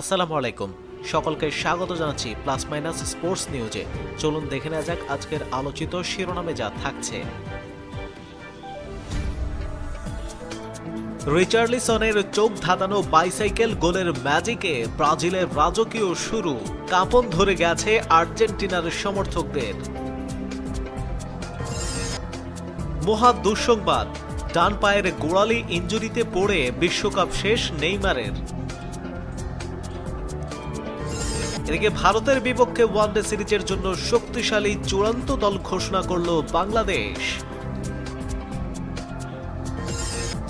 আসসালামু আলাইকুম সকলকে স্বাগত জানাচ্ছি প্লাস মাইনাস স্পোর্টস নিউজে চলুন দেখে নেওয়া যাক আজকের আলোচিত শিরোনামে যা থাকছে রিচার্লিসনের চোখ ধাঁধানো বাইসাইকেল গোলের ম্যাজিকে ব্রাজিলের রাজকীয় শুরু কাঁপন ধরে গেছে আর্জেন্টিনার সমর্থকদের মহা দুঃসংবাদ ডান পায়ের গোড়ালি ইঞ্জুরিতে পড়ে বিশ্বকাপ শেষ নেইমারের এদিকে ভারতের বিপক্ষে ওয়ানডে সিরিজের জন্য শক্তিশালী চূড়ান্ত দল ঘোষণা করল বাংলাদেশ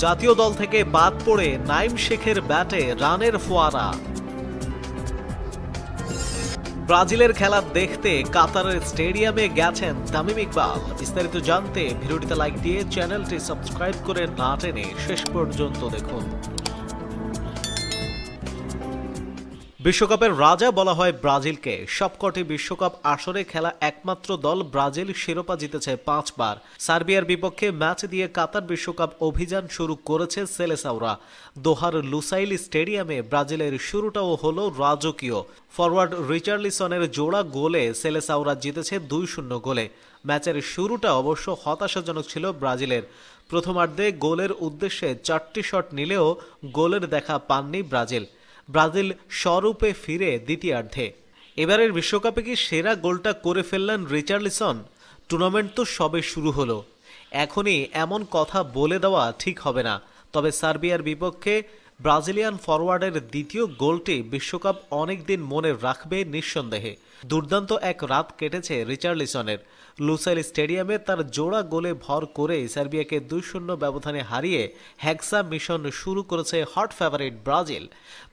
জাতীয় দল থেকে বাদ পড়ে নাইম শেখের ব্যাটে রানের ফোয়ারা ব্রাজিলের খেলা দেখতে কাতারের স্টেডিয়ামে গেছেন তামিম ইকবাল বিস্তারিত জানতে ভিডিওটিতে লাইক দিয়ে চ্যানেলটি সাবস্ক্রাইব করে না টেনে শেষ পর্যন্ত দেখুন বিশ্বকাপের রাজা বলা হয় ব্রাজিলকে সবকটি বিশ্বকাপ আসরে খেলা একমাত্র দল ব্রাজিল শিরোপা জিতেছে পাঁচবার সার্বিয়ার বিপক্ষে ম্যাচ দিয়ে কাতার বিশ্বকাপ অভিযান শুরু করেছে সেলেসাওরা দোহার লুসাইল স্টেডিয়ামে ব্রাজিলের শুরুটাও হলো রাজকীয় ফরওয়ার্ড রিচার্লিসনের জোড়া গোলে সেলেসাওরা জিতেছে দুই শূন্য গোলে ম্যাচের শুরুটা অবশ্য হতাশাজনক ছিল ব্রাজিলের প্রথমার্ধে গোলের উদ্দেশ্যে চারটি শট নিলেও গোলের দেখা পাননি ব্রাজিল ব্রাজিল স্বরূপে ফিরে দ্বিতীয়ার্ধে এবারের বিশ্বকাপে কি সেরা গোলটা করে ফেললেন রিচার্লিসন টুর্নামেন্ট তো সবে শুরু হলো এখনই এমন কথা বলে দেওয়া ঠিক হবে না তবে সার্বিয়ার বিপক্ষে ব্রাজিলিয়ান ফরওয়ার্ডের দ্বিতীয় গোলটি বিশ্বকাপ অনেক দিন মনে রাখবে নিঃসন্দেহে দুর্দান্ত এক রাত কেটেছে রিচার্ড লিসনের লুসাইল স্টেডিয়ামে তার জোড়া গোলে ভর করে সার্বিয়াকে দুই শূন্য ব্যবধানে হারিয়ে হ্যাক্সা মিশন শুরু করেছে হট ফেভারিট ব্রাজিল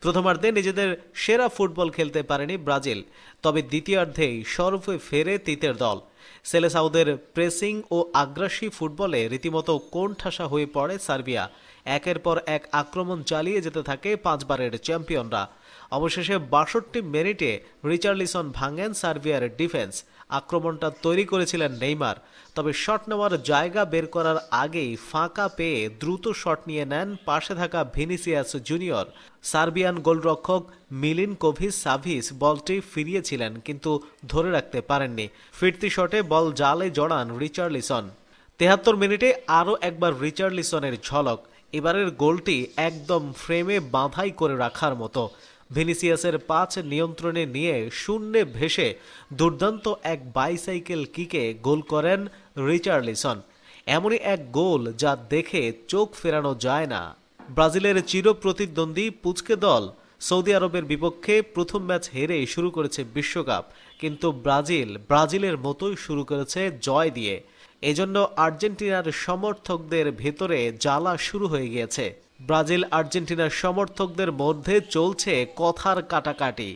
প্রথমার্ধে নিজেদের সেরা ফুটবল খেলতে পারেনি ব্রাজিল তবে দ্বিতীয়ার্ধেই সর্বে ফেরে তিতের দল সেলেসাউদের প্রেসিং ও আগ্রাসী ফুটবলে রীতিমতো কোণঠাসা হয়ে পড়ে সার্বিয়া একের পর এক আক্রমণ চালিয়ে যেতে থাকে পাঁচবারের চ্যাম্পিয়নরা অবশেষে বাষট্টি মিনিটে রিচার্লিসন ভাঙেন সার্বিয়ার ডিফেন্স আক্রমণটা তৈরি করেছিলেন নেইমার তবে শট নেওয়ার জায়গা বের করার আগেই ফাঁকা পেয়ে দ্রুত শট নিয়ে নেন পাশে থাকা ভিনিসিয়াস জুনিয়র সার্বিয়ান গোলরক্ষক মিলিন কোভিস সাভিস বলটি ফিরিয়েছিলেন কিন্তু ধরে রাখতে পারেননি ফিরতি শটে বল জালে জড়ান রিচার্লিসন তেহাত্তর মিনিটে আরও একবার লিসনের ঝলক এবারের গোলটি একদম ফ্রেমে বাঁধাই করে রাখার মতো ভিনিসিয়াসের পাঁচ নিয়ন্ত্রণে নিয়ে শূন্যে ভেসে দুর্দান্ত এক বাইসাইকেল কিকে গোল করেন রিচার্লিসন এমনই এক গোল যা দেখে চোখ ফেরানো যায় না ব্রাজিলের চিরপ্রতিদ্বন্দ্বী পুচকে দল সৌদি আরবের বিপক্ষে প্রথম ম্যাচ হেরে শুরু করেছে বিশ্বকাপ কিন্তু ব্রাজিল ব্রাজিলের মতোই শুরু করেছে জয় দিয়ে এজন্য আর্জেন্টিনার সমর্থকদের ভেতরে জ্বালা শুরু হয়ে গিয়েছে ব্রাজিল আর্জেন্টিনার সমর্থকদের মধ্যে চলছে কথার কাটাকাটি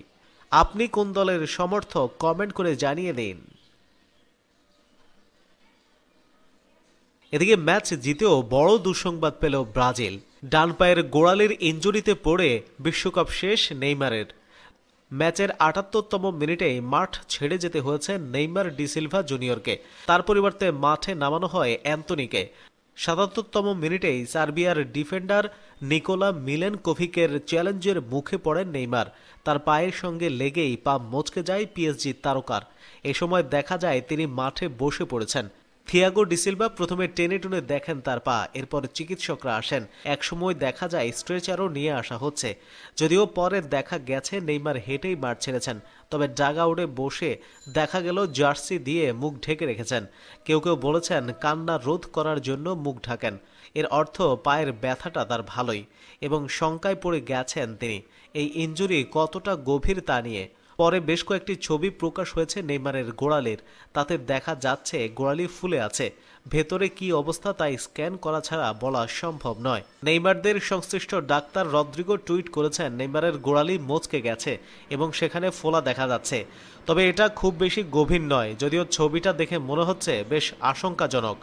আপনি কোন দলের সমর্থক কমেন্ট করে জানিয়ে দিন এদিকে ম্যাচ জিতেও বড় দুঃসংবাদ পেল ব্রাজিল ডান পায়ের গোড়ালির ইঞ্জুরিতে পড়ে বিশ্বকাপ শেষ নেইমারের ম্যাচের আটাত্তরতম মিনিটেই মাঠ ছেড়ে যেতে হয়েছে নেইমার ডিসিলভা জুনিয়রকে তার পরিবর্তে মাঠে নামানো হয় অ্যান্তনিকে সাতাত্তরতম মিনিটেই সার্বিয়ার ডিফেন্ডার নিকোলা মিলেন কোভিকের চ্যালেঞ্জের মুখে পড়েন নেইমার তার পায়ের সঙ্গে লেগেই পা মচকে যায় পিএসজি তারকার এ সময় দেখা যায় তিনি মাঠে বসে পড়েছেন থিয়াগো ডিসিলভা প্রথমে টেনে টুনে দেখেন তার পা এরপর চিকিৎসকরা আসেন একসময় দেখা যায় স্ট্রেচারও নিয়ে আসা হচ্ছে যদিও পরে দেখা গেছে নেইমার হেঁটেই মাঠ ছেড়েছেন তবে ডাগ আউটে বসে দেখা গেল জার্সি দিয়ে মুখ ঢেকে রেখেছেন কেউ কেউ বলেছেন কান্না রোধ করার জন্য মুখ ঢাকেন এর অর্থ পায়ের ব্যথাটা তার ভালোই এবং শঙ্কায় পড়ে গেছেন তিনি এই ইঞ্জুরি কতটা গভীর তা নিয়ে পরে বেশ কয়েকটি ছবি প্রকাশ হয়েছে নেইমারের গোড়ালের তাতে দেখা যাচ্ছে গোড়ালি ফুলে আছে ভেতরে কি অবস্থা তাই স্ক্যান করা ছাড়া বলা সম্ভব নয় নেইমারদের সংশ্লিষ্ট ডাক্তার রদ্রিগো টুইট করেছেন নেইমারের গোড়ালি মচকে গেছে এবং সেখানে ফোলা দেখা যাচ্ছে তবে এটা খুব বেশি গভীর নয় যদিও ছবিটা দেখে মনে হচ্ছে বেশ আশঙ্কাজনক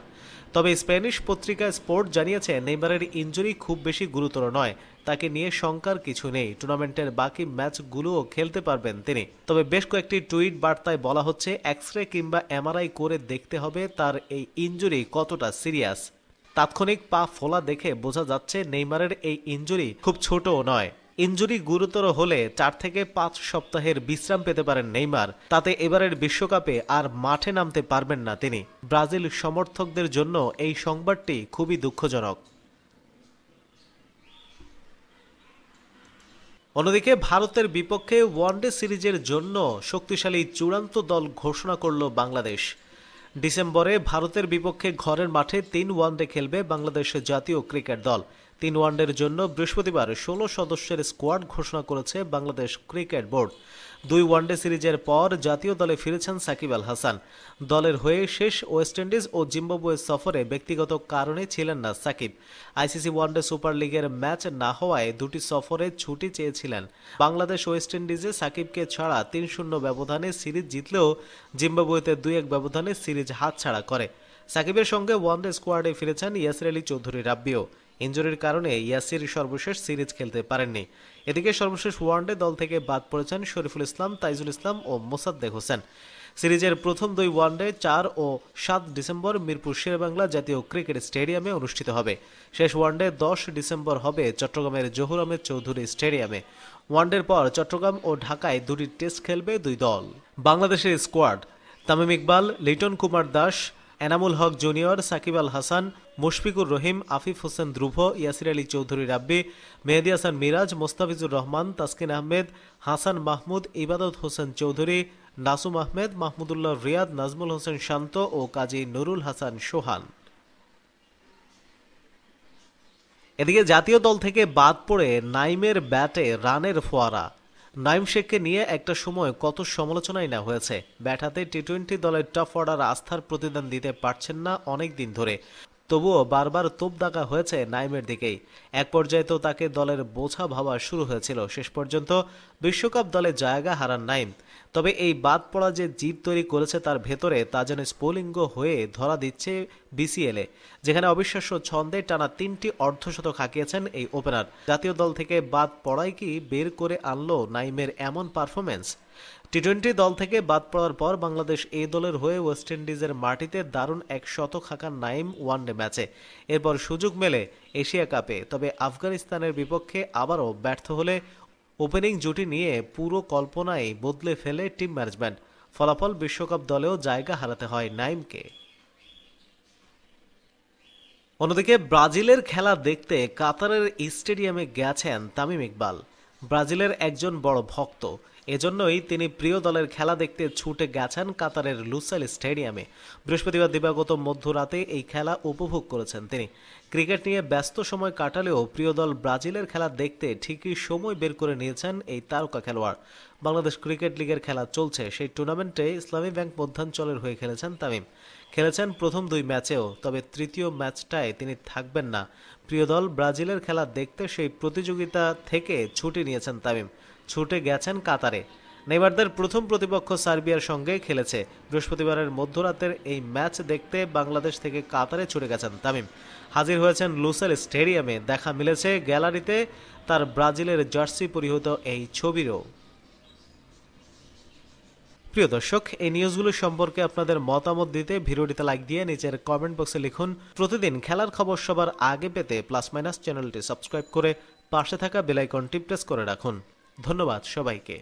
তবে স্প্যানিশ পত্রিকা স্পোর্ট জানিয়েছে নেইমারের ইঞ্জুরি খুব বেশি গুরুতর নয় তাকে নিয়ে শঙ্কার কিছু নেই টুর্নামেন্টের বাকি ম্যাচগুলোও খেলতে পারবেন তিনি তবে বেশ কয়েকটি টুইট বার্তায় বলা হচ্ছে এক্স রে কিংবা এমআরআই করে দেখতে হবে তার এই ইঞ্জুরি কতটা সিরিয়াস তাৎক্ষণিক পা ফোলা দেখে বোঝা যাচ্ছে নেইমারের এই ইঞ্জুরি খুব ছোটও নয় ইঞ্জুরি গুরুতর হলে চার থেকে পাঁচ সপ্তাহের বিশ্রাম পেতে পারেন নেইমার তাতে এবারের বিশ্বকাপে আর মাঠে নামতে পারবেন না তিনি ব্রাজিল সমর্থকদের জন্য এই সংবাদটি খুবই দুঃখজনক অন্যদিকে ভারতের বিপক্ষে ওয়ানডে সিরিজের জন্য শক্তিশালী চূড়ান্ত দল ঘোষণা করল বাংলাদেশ ডিসেম্বরে ভারতের বিপক্ষে ঘরের মাঠে তিন ওয়ানডে খেলবে বাংলাদেশের জাতীয় ক্রিকেট দল তিন ওয়ানডের জন্য বৃহস্পতিবার ষোলো সদস্যের স্কোয়াড ঘোষণা করেছে বাংলাদেশ ক্রিকেট বোর্ড দুই ওয়ানডে সিরিজের পর জাতীয় দলে ফিরেছেন সাকিব আল হাসান দলের হয়ে শেষ ওয়েস্ট ইন্ডিজ ও জিম্বাবুয়ে সফরে ব্যক্তিগত কারণে ছিলেন না সাকিব আইসিসি ওয়ানডে সুপার লিগের ম্যাচ না হওয়ায় দুটি সফরে ছুটি চেয়েছিলেন বাংলাদেশ ওয়েস্ট ইন্ডিজে সাকিবকে ছাড়া তিন শূন্য ব্যবধানে সিরিজ জিতলেও জিম্বাবুয়েতে দুই এক ব্যবধানে সিরিজ হাতছাড়া করে সাকিবের সঙ্গে ওয়ানডে স্কোয়াডে ফিরেছেন ইয়াসির আলী চৌধুরী রাব্বিও ইঞ্জুরির কারণে ইয়াসির সর্বশেষ সিরিজ খেলতে পারেননি এদিকে সর্বশেষ ওয়ানডে দল থেকে বাদ পড়েছেন শরীফুল ইসলাম তাইজুল ইসলাম ও মোসাদ্দেক হোসেন সিরিজের প্রথম দুই ওয়ানডে চার ও সাত ডিসেম্বর মিরপুর শেরবাংলা জাতীয় ক্রিকেট স্টেডিয়ামে অনুষ্ঠিত হবে শেষ ওয়ানডে দশ ডিসেম্বর হবে চট্টগ্রামের জহুর আহমেদ চৌধুরী স্টেডিয়ামে ওয়ানডের পর চট্টগ্রাম ও ঢাকায় দুটি টেস্ট খেলবে দুই দল বাংলাদেশের স্কোয়াড তামিম ইকবাল লিটন কুমার দাস এনামুল হক জুনিয়র সাকিব আল হাসান মুশফিকুর রহিম আফিফ হোসেন ধ্রুভ ইয়াসির আলী চৌধুরী রাব্বি মেহেদি হাসান মিরাজ মোস্তাফিজুর রহমান তাসকিন আহমেদ হাসান মাহমুদ ইবাদত হোসেন চৌধুরী নাসুম আহমেদ মাহমুদুল্লাহ রিয়াদ নাজমুল হোসেন শান্ত ও কাজী নুরুল হাসান সোহান এদিকে জাতীয় দল থেকে বাদ পড়ে নাইমের ব্যাটে রানের ফোয়ারা নাইম শেখকে নিয়ে একটা সময় কত সমালোচনাই না হয়েছে ব্যাটাতে টি টোয়েন্টি দলের টপ অর্ডার আস্থার প্রতিদান দিতে পারছেন না অনেক দিন ধরে তবুও বারবার তোপ দাগা হয়েছে নাইমের দিকেই এক পর্যায়ে তো তাকে দলের বোঝা ভাবা শুরু হয়েছিল শেষ পর্যন্ত বিশ্বকাপ দলে জায়গা হারান নাইম তবে এই বাদ পড়া যে জীব তৈরি করেছে তার ভেতরে তা যেন স্পোলিঙ্গ হয়ে ধরা দিচ্ছে বিসিএলে যেখানে অবিশ্বাস্য ছন্দে টানা তিনটি অর্ধশত হাঁকিয়েছেন এই ওপেনার জাতীয় দল থেকে বাদ পড়াই কি বের করে আনলো নাইমের এমন পারফরমেন্স টি টোয়েন্টি দল থেকে বাদ পড়ার পর বাংলাদেশ এই দলের হয়ে ওয়েস্ট ইন্ডিজের মাটিতে দারুণ এক শতক হাঁকান নাইম ওয়ানডে ম্যাচে এরপর সুযোগ মেলে এশিয়া কাপে তবে আফগানিস্তানের বিপক্ষে আবারও ব্যর্থ হলে ওপেনিং জুটি নিয়ে পুরো কল্পনাই বদলে ফেলে টিম ম্যানেজমেন্ট ফলাফল বিশ্বকাপ দলেও জায়গা হারাতে হয় নাইমকে অন্যদিকে ব্রাজিলের খেলা দেখতে কাতারের স্টেডিয়ামে গেছেন তামিম ইকবাল ব্রাজিলের একজন বড় ভক্ত এজন্যই তিনি প্রিয় দলের খেলা দেখতে ছুটে গেছেন কাতারের লুসাইল স্টেডিয়ামে বৃহস্পতিবার দিবাগত মধ্যরাতে এই খেলা উপভোগ করেছেন তিনি ক্রিকেট নিয়ে ব্যস্ত সময় কাটালেও প্রিয় দল ব্রাজিলের খেলা দেখতে ঠিকই সময় বের করে নিয়েছেন এই তারকা খেলোয়াড় বাংলাদেশ ক্রিকেট লিগের খেলা চলছে সেই টুর্নামেন্টে ইসলামী ব্যাংক মধ্যাঞ্চলের হয়ে খেলেছেন তামিম খেলেছেন প্রথম দুই ম্যাচেও তবে তৃতীয় ম্যাচটায় তিনি থাকবেন না প্রিয় দল ব্রাজিলের খেলা দেখতে সেই প্রতিযোগিতা থেকে ছুটি নিয়েছেন তামিম ছুটে গেছেন কাতারে নেইমারদের প্রথম প্রতিপক্ষ সার্বিয়ার সঙ্গে খেলেছে বৃহস্পতিবারের মধ্যরাতের এই ম্যাচ দেখতে বাংলাদেশ থেকে কাতারে ছুটে গেছেন তামিম হাজির হয়েছেন লুসেল স্টেডিয়ামে দেখা মিলেছে গ্যালারিতে তার ব্রাজিলের জার্সি পরিহিত এই ছবিরও প্রিয় দর্শক এই নিউজগুলো সম্পর্কে আপনাদের মতামত দিতে ভিডিওটিতে লাইক দিয়ে নিচের কমেন্ট বক্সে লিখুন প্রতিদিন খেলার খবর সবার আগে পেতে প্লাস মাইনাস চ্যানেলটি সাবস্ক্রাইব করে পাশে থাকা বেলাইকনটি প্রেস করে রাখুন ধন্যবাদ সবাইকে